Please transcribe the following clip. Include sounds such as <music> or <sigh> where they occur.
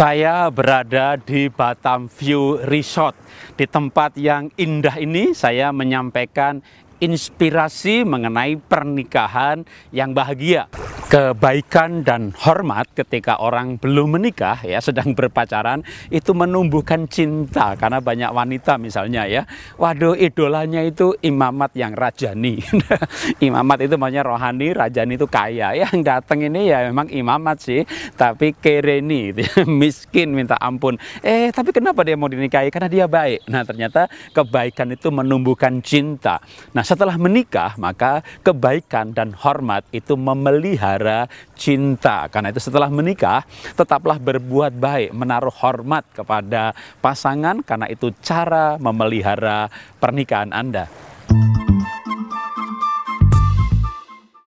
Saya berada di Batam View Resort. Di tempat yang indah ini saya menyampaikan inspirasi mengenai pernikahan yang bahagia kebaikan dan hormat ketika orang belum menikah ya sedang berpacaran itu menumbuhkan cinta karena banyak wanita misalnya ya waduh idolanya itu imamat yang rajani <laughs> imamat itu maunya rohani rajani itu kaya <laughs> yang datang ini ya memang imamat sih tapi kereni <laughs> miskin minta ampun eh tapi kenapa dia mau dinikahi karena dia baik nah ternyata kebaikan itu menumbuhkan cinta nah setelah menikah maka kebaikan dan hormat itu memelihara cinta. Karena itu setelah menikah, tetaplah berbuat baik, menaruh hormat kepada pasangan karena itu cara memelihara pernikahan Anda.